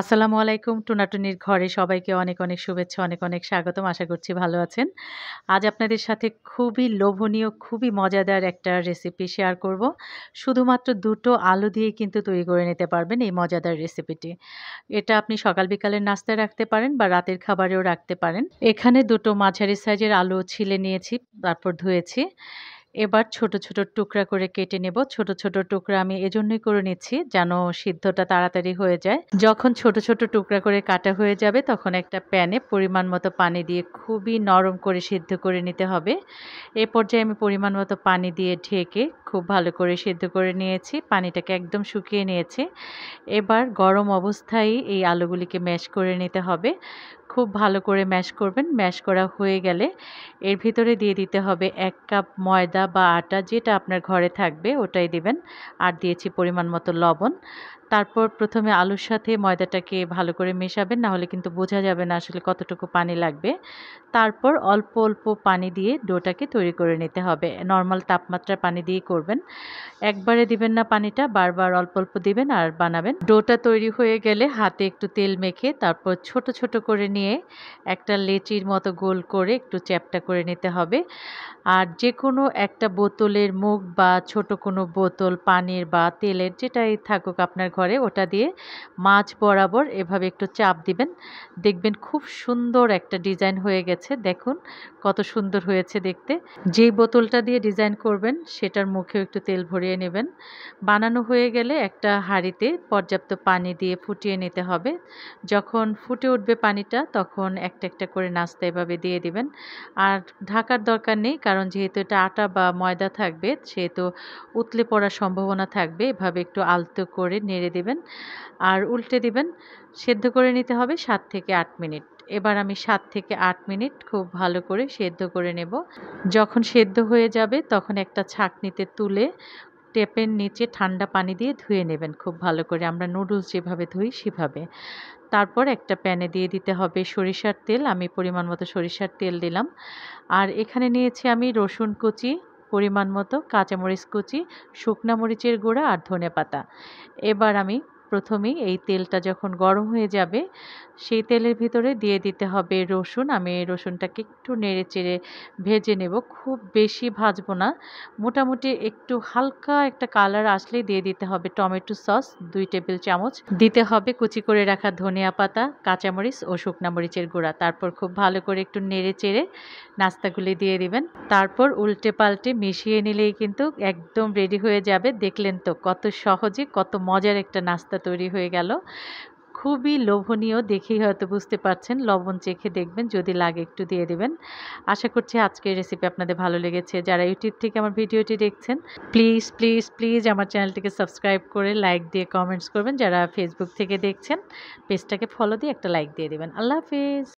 আসসালামু আলাইকুম টুনাটুনির ঘরে সবাইকে অনেক অনেক শুভেচ্ছা অনেক অনেক স্বাগতম আশা করছি ভালো আছেন আজ আপনাদের সাথে খুবই লোভনীয় খুবই মজাদার একটা রেসিপি শেয়ার করব শুধুমাত্র দুটো আলু দিয়ে কিন্তু তৈরি করে নিতে পারবেন এই মজাদার রেসিপিটি এটা আপনি সকাল বিকালের নাস্তায় রাখতে পারেন বা রাতের খাবারেও রাখতে পারেন এখানে দুটো মাঝারি সাইজের আলু ছিলে নিয়েছি তারপর ধুয়েছি এবার ছোট ছোট টুকরা করে কেটে নেব ছোট ছোট টুকরা আমি এজন্যই করে নিচ্ছি যেন সিদ্ধটা তাড়াতাড়ি হয়ে যায় যখন ছোট ছোট টুকরা করে কাটা হয়ে যাবে তখন একটা প্যানে পরিমাণ মতো পানি দিয়ে খুবই নরম করে সিদ্ধ করে নিতে হবে এ পর্যায়ে আমি পরিমাণ মতো পানি দিয়ে ঢেকে খুব ভালো করে সিদ্ধ করে নিয়েছি পানিটাকে একদম শুকিয়ে নিয়েছি এবার গরম অবস্থায় এই আলুগুলিকে ম্যাশ করে নিতে হবে খুব ভালো করে ম্যাশ করবেন ম্যাশ করা হয়ে গেলে এর ভিতরে দিয়ে দিতে হবে এক কাপ ময়দা বা আটা যেটা আপনার ঘরে থাকবে ওটাই দিবেন আর দিয়েছি পরিমাণ মতো লবণ তারপর প্রথমে আলুর সাথে ময়দাটাকে ভালো করে মেশাবেন না হলে কিন্তু বোঝা যাবে না আসলে কতটুকু পানি লাগবে তারপর অল্প অল্প পানি দিয়ে ডোটাকে তৈরি করে নিতে হবে নর্মাল তাপমাত্রা পানি দিয়ে করবেন একবারে দিবেন না পানিটা বারবার অল্প অল্প দিবেন আর বানাবেন ডোটা তৈরি হয়ে গেলে হাতে একটু তেল মেখে তারপর ছোট ছোট করে নিয়ে একটা লেচির মতো গোল করে একটু চ্যাপটা করে নিতে হবে আর যে কোনো একটা বোতলের মুখ বা ছোট কোনো বোতল পানির বা তেলের যেটাই থাকুক আপনার করে ওটা দিয়ে মাছ বরাবর এভাবে একটু চাপ দিবেন দেখবেন খুব সুন্দর একটা ডিজাইন হয়ে গেছে দেখুন কত সুন্দর হয়েছে দেখতে যেই বোতলটা দিয়ে ডিজাইন করবেন সেটার মুখেও একটু তেল ভরিয়ে নেবেন বানানো হয়ে গেলে একটা হাঁড়িতে পর্যাপ্ত পানি দিয়ে ফুটিয়ে নিতে হবে যখন ফুটে উঠবে পানিটা তখন একটা একটা করে নাস্তা এভাবে দিয়ে দিবেন আর ঢাকার দরকার নেই কারণ যেহেতু এটা আটা বা ময়দা থাকবে সেহেতু উতলে পড়ার সম্ভাবনা থাকবে এভাবে একটু আলতো করে নেড়ে দিয়ে দিবেন আর উল্টে দিবেন সেদ্ধ করে নিতে হবে সাত থেকে আট মিনিট এবার আমি সাত থেকে আট মিনিট খুব ভালো করে সেদ্ধ করে নেব যখন সেদ্ধ হয়ে যাবে তখন একটা ছাঁকনিতে তুলে টেপের নিচে ঠান্ডা পানি দিয়ে ধুয়ে নেবেন খুব ভালো করে আমরা নুডলস যেভাবে ধুই সেভাবে তারপর একটা প্যানে দিয়ে দিতে হবে সরিষার তেল আমি পরিমাণ মতো সরিষার তেল দিলাম আর এখানে নিয়েছি আমি রসুন কুচি পরিমাণ মতো কাঁচামরিচ কুচি শুকনা মরিচের গুঁড়া আর ধনে পাতা এবার আমি প্রথমেই এই তেলটা যখন গরম হয়ে যাবে সেই তেলের ভিতরে দিয়ে দিতে হবে রসুন আমি রসুনটাকে একটু নেড়ে চেড়ে ভেজে নেব খুব বেশি ভাজবো না মোটামুটি একটু হালকা একটা কালার আসলেই দিয়ে দিতে হবে টমেটো সস দুই টেবিল চামচ দিতে হবে কুচি করে রাখা ধনিয়া পাতা কাঁচামরিচ ও শুকনা মরিচের গুঁড়া তারপর খুব ভালো করে একটু নেড়ে চেড়ে নাস্তাগুলি দিয়ে দিবেন তারপর উল্টে পাল্টে মিশিয়ে নিলেই কিন্তু একদম রেডি হয়ে যাবে দেখলেন তো কত সহজে কত মজার একটা নাস্তা ভর্তা তৈরি হয়ে গেল খুবই লোভনীয় দেখেই হয়তো বুঝতে পারছেন লবণ চেখে দেখবেন যদি লাগে একটু দিয়ে দেবেন আশা করছি আজকের রেসিপি আপনাদের ভালো লেগেছে যারা ইউটিউব থেকে আমার ভিডিওটি দেখছেন প্লিজ প্লিজ প্লিজ আমার চ্যানেলটিকে সাবস্ক্রাইব করে লাইক দিয়ে কমেন্টস করবেন যারা ফেসবুক থেকে দেখছেন পেজটাকে ফলো দিয়ে একটা লাইক দিয়ে দেবেন আল্লাহ হাফিজ